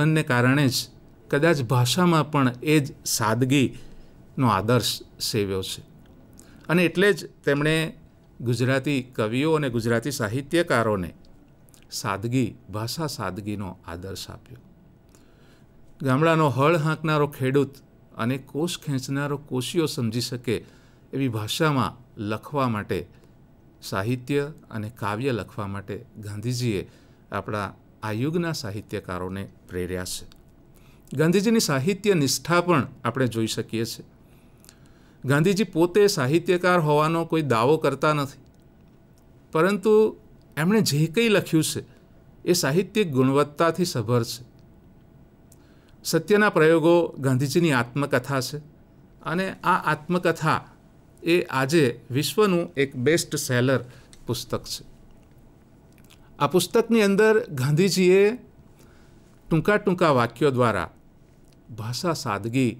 બંને કારણે જ કદાચ ભાષામાં પણ એ જ સાદગીનો આદર્શ સેવ્યો છે અને એટલે જ તેમણે ગુજરાતી કવિઓ અને ગુજરાતી સાહિત્યકારોને સાદગી ભાષા સાદગીનો આદર્શ આપ્યો ગામડાનો હળ હાંકનારો ખેડૂત અને કોષ ખેંચનારો કોશીઓ સમજી શકે એવી ભાષામાં લખવા માટે સાહિત્ય અને કાવ્ય લખવા માટે ગાંધીજીએ આપણા આ યુગના સાહિત્યકારોને પ્રેર્યા છે ગાંધીજીની સાહિત્ય નિષ્ઠા પણ આપણે જોઈ શકીએ છીએ ગાંધીજી પોતે સાહિત્યકાર હોવાનો કોઈ દાવો કરતા નથી પરંતુ એમણે જે કંઈ લખ્યું છે એ સાહિત્યિક ગુણવત્તાથી સભર છે સત્યના પ્રયોગો ગાંધીજીની આત્મકથા છે અને આ આત્મકથા એ આજે વિશ્વનું એક બેસ્ટ સેલર પુસ્તક છે આ પુસ્તકની અંદર ગાંધીજીએ ટૂંકા ટૂંકા વાક્યો દ્વારા ભાષા સાદગી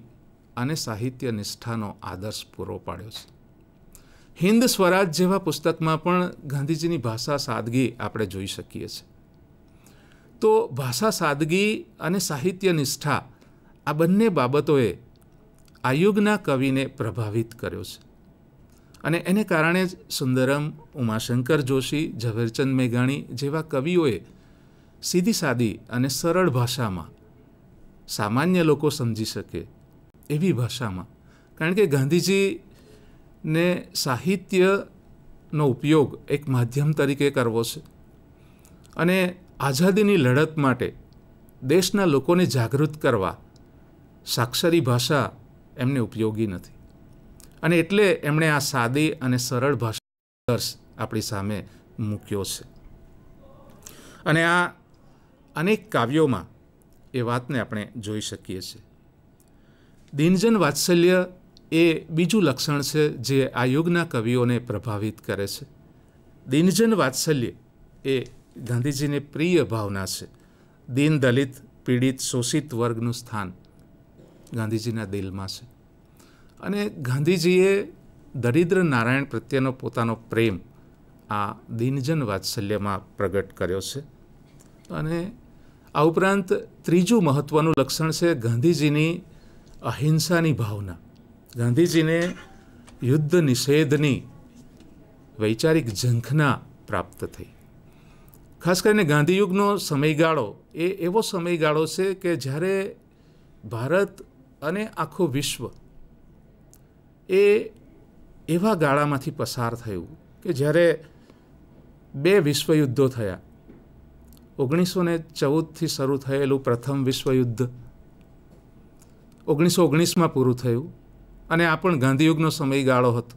અને સાહિત્ય નિષ્ઠાનો આદર્શ પૂરો પાડ્યો છે હિન્દ સ્વરાજ જેવા પુસ્તકમાં પણ ગાંધીજીની ભાષા સાદગી આપણે જોઈ શકીએ છીએ તો ભાષા સાદગી અને સાહિત્ય નિષ્ઠા આ બંને બાબતોએ આ યુગના કવિને પ્રભાવિત કર્યો છે અને એને કારણે જ સુંદરમ ઉમાશંકર જોશી ઝવેરચંદ મેઘાણી જેવા કવિઓએ સીધી સાદી અને સરળ ભાષામાં સામાન્ય લોકો સમજી શકે એવી ભાષામાં કારણ કે ગાંધીજીને સાહિત્યનો ઉપયોગ એક માધ્યમ તરીકે કરવો છે અને આઝાદીની લડત માટે દેશના લોકોને જાગૃત કરવા સાક્ષરી ભાષા એમને ઉપયોગી નથી અને એટલે એમણે આ સાદી અને સરળ ભાષા આપણી સામે મૂક્યો છે અને આ અનેક કાવ્યોમાં એ વાતને આપણે જોઈ શકીએ છીએ દિનજન વાત્સલ્ય એ બીજું લક્ષણ છે જે આ યુગના કવિઓને પ્રભાવિત કરે છે દિનજન વાત્સલ્ય એ ગાંધીજીની પ્રિય ભાવના છે દિન દલિત પીડિત શોષિત વર્ગનું સ્થાન ગાંધીજીના દિલમાં છે અને ગાંધીજીએ દરિદ્ર નારાયણ પ્રત્યેનો પોતાનો પ્રેમ આ દિનજન વાત્સલ્યમાં પ્રગટ કર્યો છે અને આ ઉપરાંત ત્રીજું મહત્ત્વનું લક્ષણ છે ગાંધીજીની અહિંસાની ભાવના ગાંધીજીને યુદ્ધ નિષેધની વૈચારિક ઝંખના પ્રાપ્ત થઈ ખાસ કરીને ગાંધીયુગનો સમયગાળો એ એવો સમયગાળો છે કે જ્યારે ભારત અને આખું વિશ્વ એ એવા ગાળામાંથી પસાર થયું કે જ્યારે બે વિશ્વયુદ્ધો થયા ઓગણીસો ને ચૌદથી શરૂ થયેલું પ્રથમ વિશ્વયુદ્ધ ઓગણીસો ઓગણીસમાં પૂરું થયું અને આ પણ ગાંધીયુગનો સમયગાળો હતો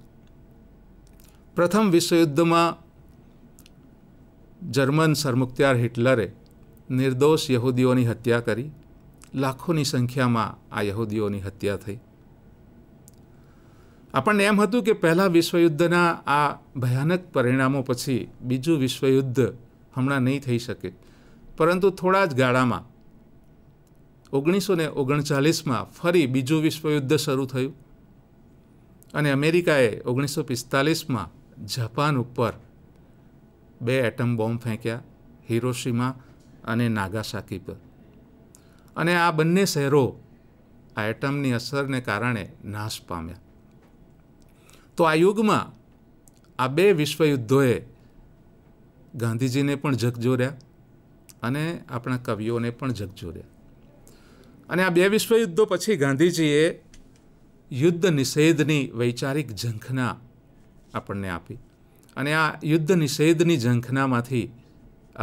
પ્રથમ વિશ્વયુદ્ધમાં જર્મન સરમુખત્યાર હિટલરે નિર્દોષ યહૂદીઓની હત્યા કરી લાખોની સંખ્યામાં આ યહૂદીઓની હત્યા થઈ આપણને એમ હતું કે પહેલાં વિશ્વયુદ્ધના આ ભયાનક પરિણામો પછી બીજું વિશ્વયુદ્ધ હમણાં નહીં થઈ શકે પરંતુ થોડા જ ગાળામાં ઓગણીસો ને ઓગણચાલીસમાં ફરી બીજું વિશ્વયુદ્ધ શરૂ થયું અને અમેરિકાએ ઓગણીસો પિસ્તાલીસમાં જાપાન ઉપર બે એટમ બોમ્બ ફેંક્યા હિરોશીમા અને નાગાસાકી પર અને આ બંને શહેરો આ એટમની અસરને કારણે નાશ પામ્યા તો આ યુગમાં આ બે વિશ્વયુદ્ધોએ ગાંધીજીને પણ જગજોર્યા અને આપણા કવિઓને પણ જગજોર્યા અને આ બે વિશ્વયુદ્ધો પછી ગાંધીજીએ યુદ્ધ નિષેધની વૈચારિક ઝંખના આપણને આપી અને આ યુદ્ધ નિષેધની ઝંખનામાંથી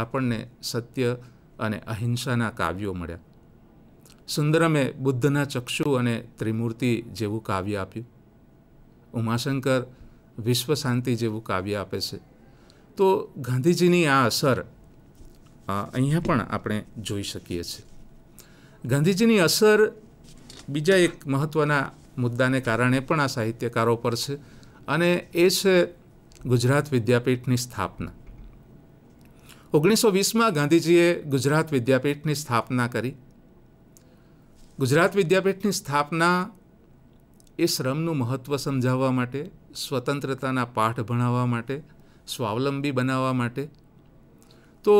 આપણને સત્ય અને અહિંસાના કાવ્યો મળ્યા સુંદરમે બુદ્ધના ચક્ષુ અને ત્રિમૂર્તિ જેવું કાવ્ય આપ્યું ઉમાશંકર વિશ્વ શાંતિ જેવું કાવ્ય આપે છે તો ગાંધીજીની આ અસર અહીંયા પણ આપણે જોઈ શકીએ છીએ ગાંધીજીની અસર બીજા એક મહત્ત્વના મુદ્દાને કારણે પણ આ સાહિત્યકારો પર છે અને એ છે ગુજરાત વિદ્યાપીઠની સ્થાપના ઓગણીસો વીસમાં ગાંધીજીએ ગુજરાત વિદ્યાપીઠની સ્થાપના કરી ગુજરાત વિદ્યાપીઠની સ્થાપના એ શ્રમનું મહત્ત્વ સમજાવવા માટે સ્વતંત્રતાના પાઠ ભણાવવા માટે સ્વાવલંબી બનાવવા માટે તો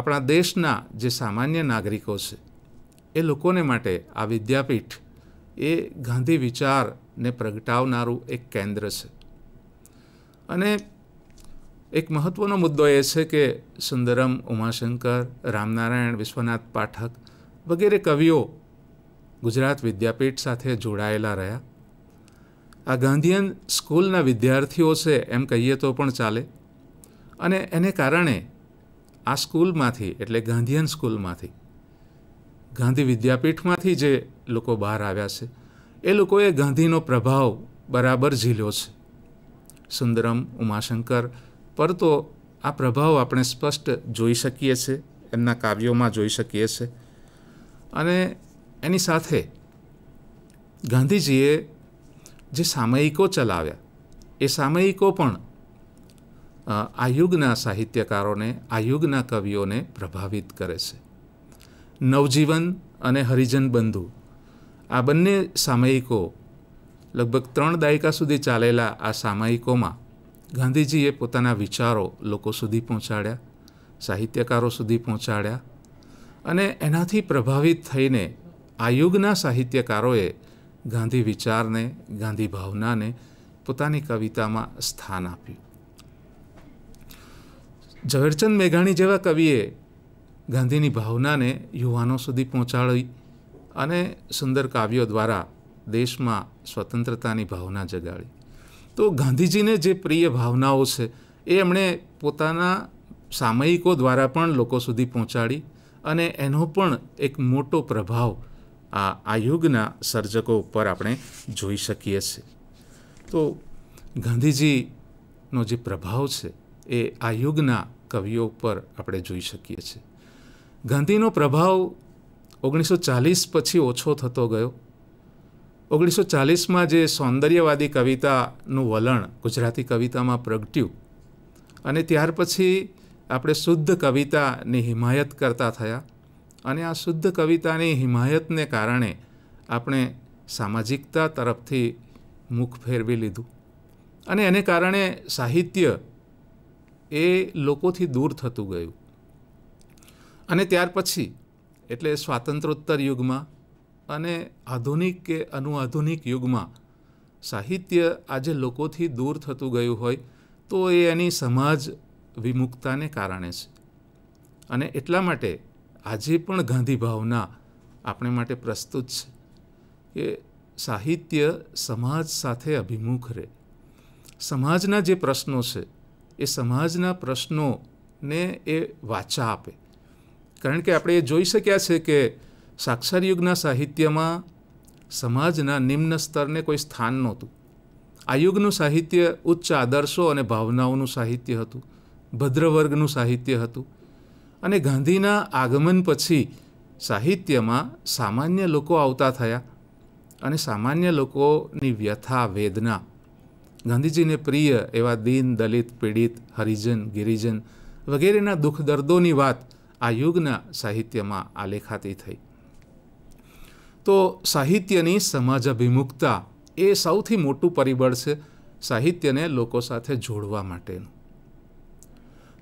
આપણા દેશના જે સામાન્ય નાગરિકો છે એ લોકોને માટે આ વિદ્યાપીઠ એ ગાંધી વિચારને પ્રગટાવનારું એક કેન્દ્ર છે અને એક મહત્ત્વનો મુદ્દો એ છે કે સુંદરમ ઉમાશંકર રામનારાયણ વિશ્વનાથ પાઠક વગેરે કવિઓ ગુજરાત વિદ્યાપીઠ સાથે જોડાયેલા રહ્યા આ ગાંધીયન સ્કૂલના વિદ્યાર્થીઓ છે એમ કહીએ તો પણ ચાલે અને એને કારણે આ સ્કૂલમાંથી એટલે ગાંધીયન સ્કૂલમાંથી ગાંધી વિદ્યાપીઠમાંથી જે લોકો બહાર આવ્યા છે એ લોકોએ ગાંધીનો પ્રભાવ બરાબર ઝીલ્યો છે સુંદરમ ઉમાશંકર પર તો આ પ્રભાવ આપણે સ્પષ્ટ જોઈ શકીએ છીએ એમના કાવ્યોમાં જોઈ શકીએ છીએ અને એની સાથે ગાંધીજીએ જે સામયિકો ચલાવ્યા એ સામયિકો પણ આ યુગના સાહિત્યકારોને આ યુગના કવિઓને પ્રભાવિત કરે છે નવજીવન અને હરિજન બંધુ આ બંને સામયિકો લગભગ ત્રણ દાયકા સુધી ચાલેલા આ સામયિકોમાં ગાંધીજીએ પોતાના વિચારો લોકો સુધી પહોંચાડ્યા સાહિત્યકારો સુધી પહોંચાડ્યા અને એનાથી પ્રભાવિત થઈને આ યુગના સાહિત્યકારોએ ગાંધી વિચારને ગાંધી ભાવનાને પોતાની કવિતામાં સ્થાન આપ્યું ઝવેરચંદ મેઘાણી જેવા કવિએ ગાંધીની ભાવનાને યુવાનો સુધી પહોંચાડી અને સુંદર કાવ્યો દ્વારા દેશમાં સ્વતંત્રતાની ભાવના જગાડી તો ગાંધીજીને જે પ્રિય ભાવનાઓ છે એ એમણે પોતાના સામયિકો દ્વારા પણ લોકો સુધી પહોંચાડી અને એનો પણ એક મોટો પ્રભાવ આ આયુગના સર્જકો ઉપર આપણે જોઈ શકીએ છીએ તો ગાંધીજીનો જે પ્રભાવ છે એ આયુગના કવિઓ ઉપર આપણે જોઈ શકીએ છીએ ગાંધીનો પ્રભાવ ઓગણીસો ચાલીસ પછી ઓછો થતો ગયો ઓગણીસો ચાલીસમાં જે સૌંદર્યવાદી કવિતાનું વલણ ગુજરાતી કવિતામાં પ્રગટ્યું અને ત્યાર પછી આપણે શુદ્ધ કવિતાની હિમાયત કરતા થયા અને આ શુદ્ધ કવિતાની હિમાયતને કારણે આપણે સામાજિકતા તરફથી મુખ ફેરવી લીધું અને એને કારણે સાહિત્ય એ લોકોથી દૂર થતું ગયું અને ત્યાર પછી એટલે સ્વાતંત્રોત્તર યુગમાં અને આધુનિક કે અનુઆધુનિક યુગમાં સાહિત્ય આજે લોકોથી દૂર થતું ગયું હોય તો એ એની સમાજ વિમુખતાને કારણે છે અને એટલા માટે આજે પણ ગાંધી ભાવના આપણે માટે પ્રસ્તુત છે કે સાહિત્ય સમાજ સાથે અભિમુખ રહે સમાજના જે પ્રશ્નો છે એ સમાજના પ્રશ્નોને એ વાચા આપે કારણ કે આપણે એ જોઈ શક્યા છે કે સાક્ષર યુગના સાહિત્યમાં સમાજના નિમ્ન સ્તરને કોઈ સ્થાન નહોતું આ યુગનું સાહિત્ય ઉચ્ચ આદર્શો અને ભાવનાઓનું સાહિત્ય હતું ભદ્રવર્ગનું સાહિત્ય હતું અને ગાંધીના આગમન પછી સાહિત્યમાં સામાન્ય લોકો આવતા થયા અને સામાન્ય લોકોની વ્યથા વેદના ગાંધીજીને પ્રિય એવા દીન દલિત પીડિત હરિજન ગિરિજન વગેરેના દુઃખ દર્દોની વાત આ યુગના સાહિત્યમાં આલેખાતી થઈ તો સાહિત્યની સમાજ અભિમુખતા એ સૌથી મોટું પરિબળ છે સાહિત્યને લોકો સાથે જોડવા માટેનું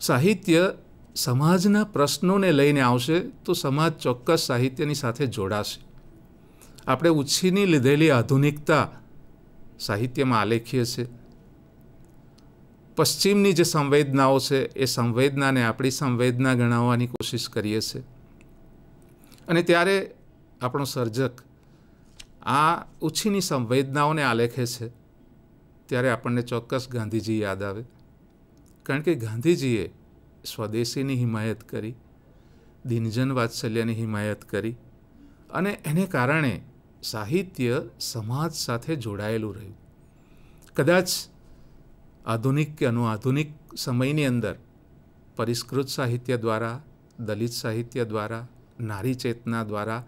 સાહિત્ય સમાજના પ્રશ્નોને લઈને આવશે તો સમાજ ચોક્કસ સાહિત્યની સાથે જોડાશે આપણે ઉછીની લીધેલી આધુનિકતા સાહિત્યમાં આલેખીએ છીએ પશ્ચિમની જે સંવેદનાઓ છે એ સંવેદનાને આપણી સંવેદના ગણાવવાની કોશિશ કરીએ છીએ અને ત્યારે આપણો સર્જક આ ઉછીની સંવેદનાઓને આલેખે છે ત્યારે આપણને ચોક્કસ ગાંધીજી યાદ આવે કારણ કે ગાંધીજીએ સ્વદેશીની હિમાયત કરી દિનજન વાત્સલ્યની હિમાયત કરી અને એને કારણે સાહિત્ય સમાજ સાથે જોડાયેલું રહ્યું કદાચ આધુનિક કે અનુઆધુનિક સમયની અંદર પરિષ્કૃત સાહિત્ય દ્વારા દલિત સાહિત્ય દ્વારા નારી ચેતના દ્વારા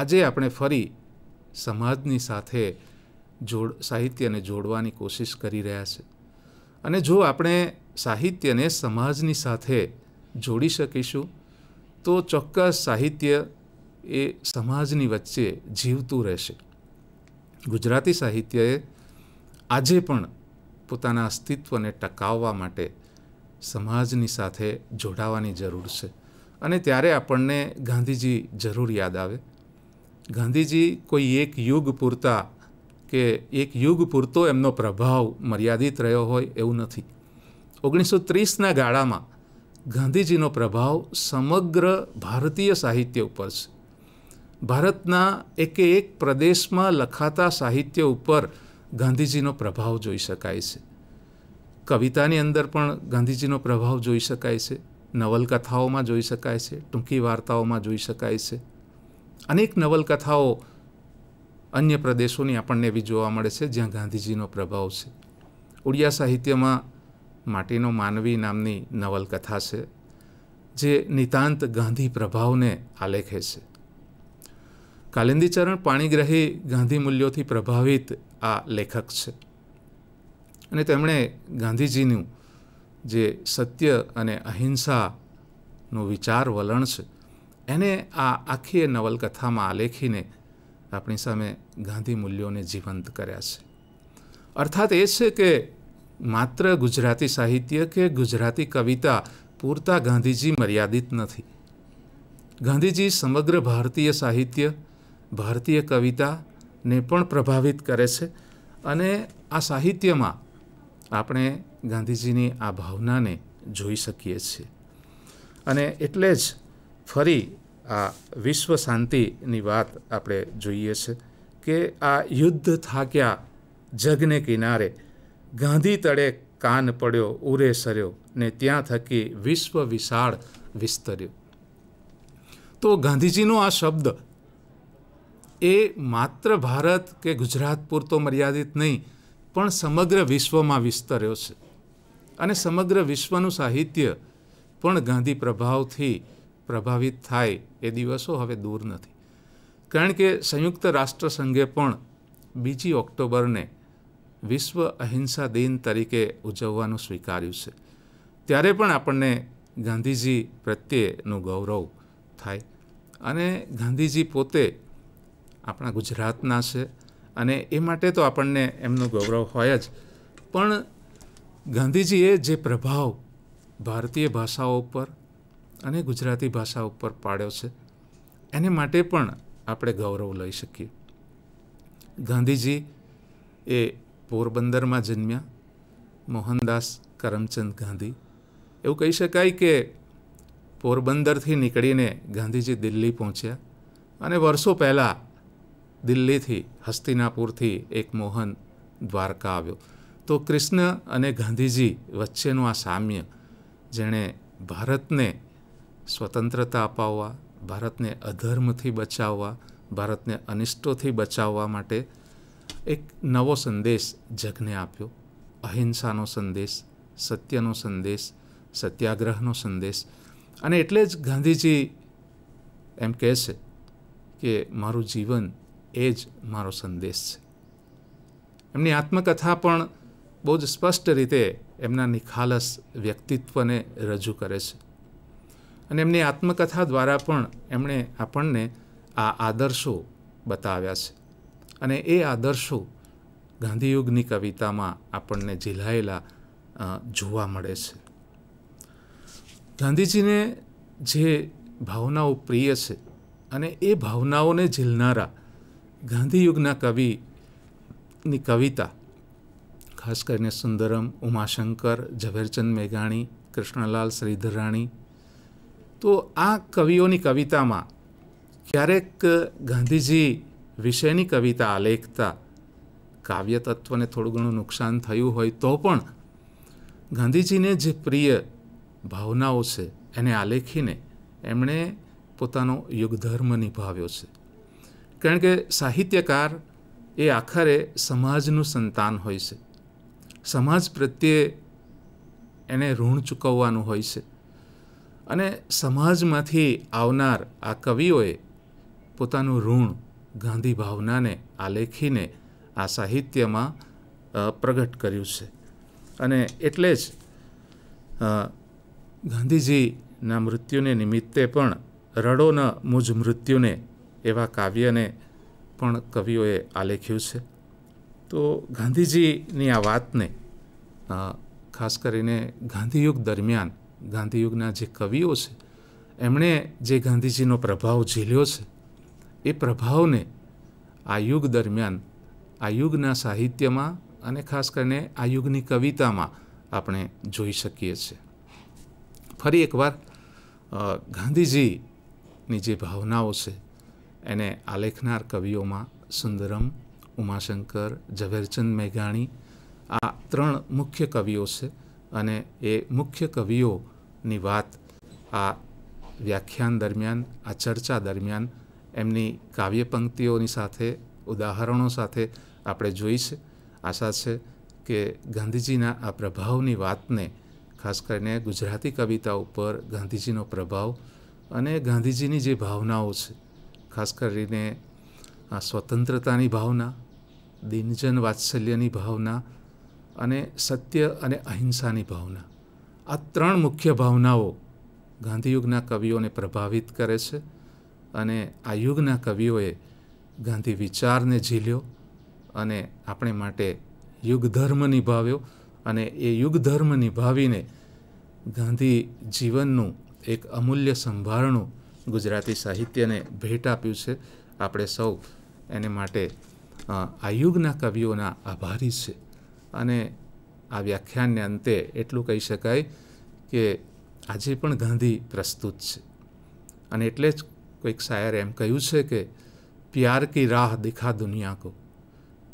આજે આપણે ફરી સમાજની સાથે જોડ સાહિત્યને જોડવાની કોશિશ કરી રહ્યા છે અને જો આપણે સાહિત્યને સમાજની સાથે જોડી શકીશું તો ચોક્કસ સાહિત્ય એ સમાજની વચ્ચે જીવતું રહેશે ગુજરાતી સાહિત્યએ આજે પણ પોતાના અસ્તિત્વને ટકાવવા માટે સમાજની સાથે જોડાવાની જરૂર છે અને ત્યારે આપણને ગાંધીજી જરૂર યાદ આવે ગાંધીજી કોઈ એક યુગ પૂરતા કે એક યુગ પૂરતો એમનો પ્રભાવ મર્યાદિત રહ્યો હોય એવું નથી ઓગણીસો ત્રીસના ગાળામાં ગાંધીજીનો પ્રભાવ સમગ્ર ભારતીય સાહિત્ય ઉપર છે ભારતના એકે એક પ્રદેશમાં લખાતા સાહિત્ય ઉપર ગાંધીજીનો પ્રભાવ જોઈ શકાય છે કવિતાની અંદર પણ ગાંધીજીનો પ્રભાવ જોઈ શકાય છે નવલકથાઓમાં જોઈ શકાય છે ટૂંકી વાર્તાઓમાં જોઈ શકાય છે અનેક નવલકથાઓ અન્ય પ્રદેશોની આપણને એવી જોવા મળે છે જ્યાં ગાંધીજીનો પ્રભાવ છે ઉડિયા સાહિત્યમાં માટીનો માનવી નામની નવલકથા છે જે નિતાંત ગાંધી પ્રભાવને આલેખે છે કાલિંદીચરણ પાણીગ્રહી ગાંધી મૂલ્યોથી પ્રભાવિત આ લેખક છે અને તેમણે ગાંધીજીનું જે સત્ય અને અહિંસાનું વિચાર વલણ છે એને આ આખી નવલકથામાં આલેખીને આપણી સામે ગાંધી મૂલ્યોને જીવંત કર્યા છે અર્થાત એ છે કે માત્ર ગુજરાતી સાહિત્ય કે ગુજરાતી કવિતા પૂરતા ગાંધીજી મર્યાદિત નથી ગાંધીજી સમગ્ર ભારતીય સાહિત્ય ભારતીય કવિતાને પણ પ્રભાવિત કરે છે અને આ સાહિત્યમાં આપણે ગાંધીજીની આ ભાવનાને જોઈ શકીએ છીએ અને એટલે જ ફરી આ વિશ્વ શાંતિની વાત આપણે જોઈએ છે કે આ યુદ્ધ થાક્યા જગને કિનારે ગાંધી તળે કાન પડ્યો ઉરે સર્યો ને ત્યાં થકી વિશ્વ વિશાળ વિસ્તર્યો તો ગાંધીજીનો આ શબ્દ એ માત્ર ભારત કે ગુજરાત પૂરતો મર્યાદિત નહીં પણ સમગ્ર વિશ્વમાં વિસ્તર્યો છે અને સમગ્ર વિશ્વનું સાહિત્ય પણ ગાંધી પ્રભાવથી પ્રભાવિત થાય એ દિવસો હવે દૂર નથી કારણ કે સંયુક્ત રાષ્ટ્રસંઘે પણ બીજી ઓક્ટોબરને વિશ્વ અહિંસા દિન તરીકે ઉજવવાનું સ્વીકાર્યું છે ત્યારે પણ આપણને ગાંધીજી પ્રત્યેનું ગૌરવ થાય અને ગાંધીજી પોતે આપણા ગુજરાતના છે અને એ માટે તો આપણને એમનું ગૌરવ હોય જ પણ ગાંધીજીએ જે પ્રભાવ ભારતીય ભાષાઓ ઉપર અને ગુજરાતી ભાષા ઉપર પાડ્યો છે એને માટે પણ આપણે ગૌરવ લઈ શકીએ ગાંધીજી એ પોરબંદરમાં જન્મ્યા મોહનદાસ કરમચંદ ગાંધી એવું કહી શકાય કે પોરબંદરથી નીકળીને ગાંધીજી દિલ્હી પહોંચ્યા અને વર્ષો પહેલાં દિલ્હીથી હસ્તિનાપુરથી એક મોહન દ્વારકા આવ્યો તો કૃષ્ણ અને ગાંધીજી વચ્ચેનું આ સામ્ય જેણે ભારતને સ્વતંત્રતા અપાવવા ભારતને અધર્મથી બચાવવા ભારતને અનિષ્ટોથી બચાવવા માટે એક નવો સંદેશ જગને આપ્યો અહિંસાનો સંદેશ સત્યનો સંદેશ સત્યાગ્રહનો સંદેશ અને એટલે જ ગાંધીજી એમ કહે છે કે મારું જીવન એ જ મારો સંદેશ છે એમની આત્મકથા પણ બહુ જ સ્પષ્ટ રીતે એમના નિખાલસ વ્યક્તિત્વને રજૂ કરે છે અને એમની આત્મકથા દ્વારા પણ એમણે આપણને આ આદર્શો બતાવ્યા છે અને એ આદર્શો ગાંધીયુગની કવિતામાં આપણને ઝીલાયેલા જોવા મળે છે ગાંધીજીને જે ભાવનાઓ પ્રિય છે અને એ ભાવનાઓને ઝીલનારા ગાંધીયુગના કવિની કવિતા ખાસ કરીને સુંદરમ ઉમાશંકર ઝવેરચંદ મેઘાણી કૃષ્ણલાલ શ્રીધરાણી તો આ કવિઓની કવિતામાં ક્યારેક ગાંધીજી વિશેની કવિતા આલેખતા કાવ્ય તત્વને થોડું ઘણું નુકસાન થયું હોય તો પણ ગાંધીજીને જે પ્રિય ભાવનાઓ છે એને આલેખીને એમણે પોતાનો યુગધર્મ નિભાવ્યો છે કારણ કે સાહિત્યકાર એ આખરે સમાજનું સંતાન હોય છે સમાજ પ્રત્યે એને ઋણ ચૂકવવાનું હોય છે અને સમાજમાંથી આવનાર આ કવિઓએ પોતાનું ઋણ ગાંધી ભાવનાને આલેખીને આ સાહિત્યમાં પ્રગટ કર્યું છે અને એટલે જ ગાંધીજીના મૃત્યુને નિમિત્તે પણ રડો ન મુજ મૃત્યુને એવા કાવ્યને પણ કવિઓએ આલેખ્યું છે તો ગાંધીજીની આ વાતને ખાસ કરીને ગાંધીયુગ દરમિયાન ગાંધીયુગના જે કવિઓ છે એમણે જે ગાંધીજીનો પ્રભાવ ઝીલ્યો છે એ પ્રભાવને આ યુગ દરમિયાન આ યુગના સાહિત્યમાં અને ખાસ કરીને આ યુગની કવિતામાં આપણે જોઈ શકીએ છીએ ફરી એકવાર ગાંધીજીની જે ભાવનાઓ છે એને આલેખનાર કવિઓમાં સુંદરમ ઉમાશંકર ઝવેરચંદ મેઘાણી આ ત્રણ મુખ્ય કવિઓ છે અને એ મુખ્ય કવિઓની વાત આ વ્યાખ્યાન દરમિયાન આ ચર્ચા દરમિયાન એમની કાવ્ય પંક્તિઓની સાથે ઉદાહરણો સાથે આપણે જોઈ છે આશા છે કે ગાંધીજીના આ પ્રભાવની વાતને ખાસ કરીને ગુજરાતી કવિતા ઉપર ગાંધીજીનો પ્રભાવ અને ગાંધીજીની જે ભાવનાઓ છે ખાસ કરીને આ સ્વતંત્રતાની ભાવના દિનજન વાત્સલ્યની ભાવના અને સત્ય અને અહિંસાની ભાવના આ ત્રણ મુખ્ય ભાવનાઓ ગાંધીયુગના કવિઓને પ્રભાવિત કરે છે અને આ યુગના કવિઓએ ગાંધી વિચારને ઝીલ્યો અને આપણે માટે યુગધર્મ નિભાવ્યો અને એ યુગ ધર્મ નિભાવીને ગાંધી જીવનનું એક અમૂલ્ય સંભારણું ગુજરાતી સાહિત્યને ભેટ આપ્યું છે આપણે સૌ એને માટે આ યુગના કવિઓના આભારી છે અને આ વ્યાખ્યાનને અંતે એટલું કહી શકાય કે આજે પણ ગાંધી પ્રસ્તુત છે અને એટલે જ કોઈક શાયરે એમ કહ્યું છે કે પ્યાર કી રાહ દિખા દુનિયા કો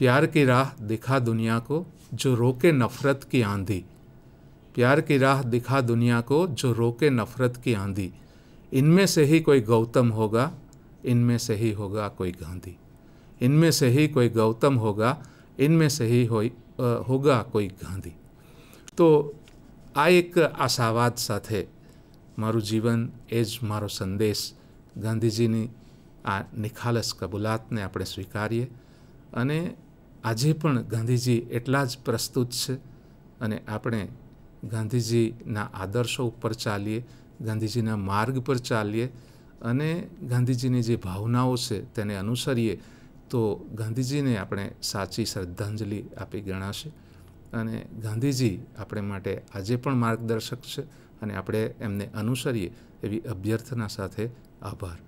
प्यार की राह दिखा दुनिया को जो रोके नफरत की आंधी प्यार की राह दिखा दुनिया को जो रोके नफरत की आंधी इनमें से ही कोई गौतम होगा इनमें से ही होगा कोई गांधी इनमें से ही कोई गौतम होगा इनमें से ही हो હોગા કોઈ ગાંધી તો આ એક આશાવાદ સાથે મારું જીવન એ જ મારો સંદેશ ગાંધીજીની આ નિખાલસ કબૂલાતને આપણે સ્વીકારીએ અને આજે પણ ગાંધીજી એટલા જ પ્રસ્તુત છે અને આપણે ગાંધીજીના આદર્શો ઉપર ચાલીએ ગાંધીજીના માર્ગ પર ચાલીએ અને ગાંધીજીની જે ભાવનાઓ છે તેને અનુસરીએ તો ગાંધીજીને આપણે સાચી શ્રદ્ધાંજલિ આપી ગણાશે અને ગાંધીજી આપણે માટે આજે પણ માર્ગદર્શક છે અને આપણે એમને અનુસરીએ એવી અભ્યર્થના સાથે આભાર